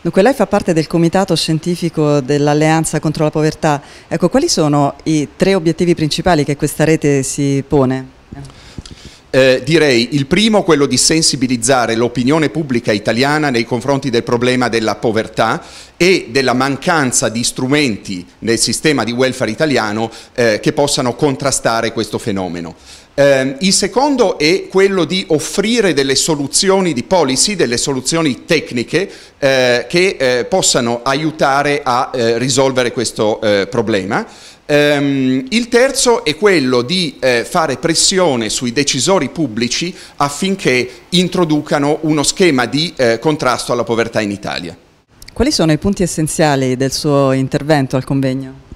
Dunque lei fa parte del comitato scientifico dell'Alleanza contro la povertà. Ecco, quali sono i tre obiettivi principali che questa rete si pone? Eh, direi il primo quello di sensibilizzare l'opinione pubblica italiana nei confronti del problema della povertà e della mancanza di strumenti nel sistema di welfare italiano eh, che possano contrastare questo fenomeno. Eh, il secondo è quello di offrire delle soluzioni di policy, delle soluzioni tecniche eh, che eh, possano aiutare a eh, risolvere questo problema. Um, il terzo è quello di eh, fare pressione sui decisori pubblici affinché introducano uno schema di eh, contrasto alla povertà in Italia. Quali sono i punti essenziali del suo intervento al convegno?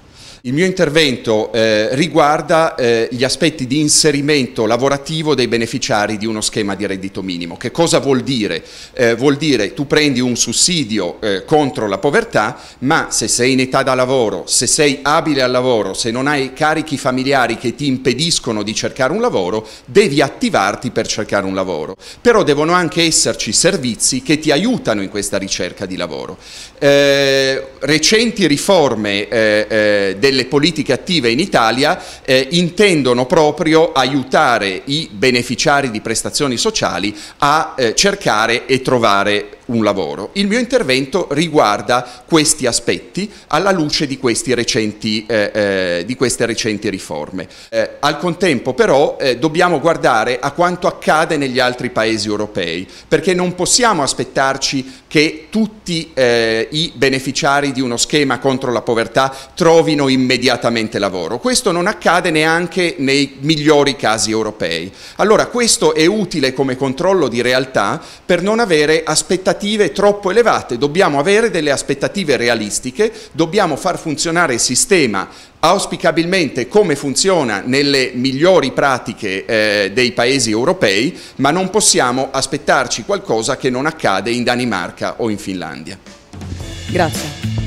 Il mio intervento eh, riguarda eh, gli aspetti di inserimento lavorativo dei beneficiari di uno schema di reddito minimo. Che cosa vuol dire? Eh, vuol dire tu prendi un sussidio eh, contro la povertà, ma se sei in età da lavoro, se sei abile al lavoro, se non hai carichi familiari che ti impediscono di cercare un lavoro, devi attivarti per cercare un lavoro. Però devono anche esserci servizi che ti aiutano in questa ricerca di lavoro. Eh, recenti riforme eh, eh, del delle politiche attive in Italia eh, intendono proprio aiutare i beneficiari di prestazioni sociali a eh, cercare e trovare un lavoro. Il mio intervento riguarda questi aspetti alla luce di, recenti, eh, eh, di queste recenti riforme. Eh, al contempo però eh, dobbiamo guardare a quanto accade negli altri paesi europei, perché non possiamo aspettarci che tutti eh, i beneficiari di uno schema contro la povertà trovino immediatamente lavoro. Questo non accade neanche nei migliori casi europei. Allora questo è utile come controllo di realtà per non avere aspettative aspettative troppo elevate, dobbiamo avere delle aspettative realistiche, dobbiamo far funzionare il sistema auspicabilmente come funziona nelle migliori pratiche eh, dei paesi europei, ma non possiamo aspettarci qualcosa che non accade in Danimarca o in Finlandia. Grazie.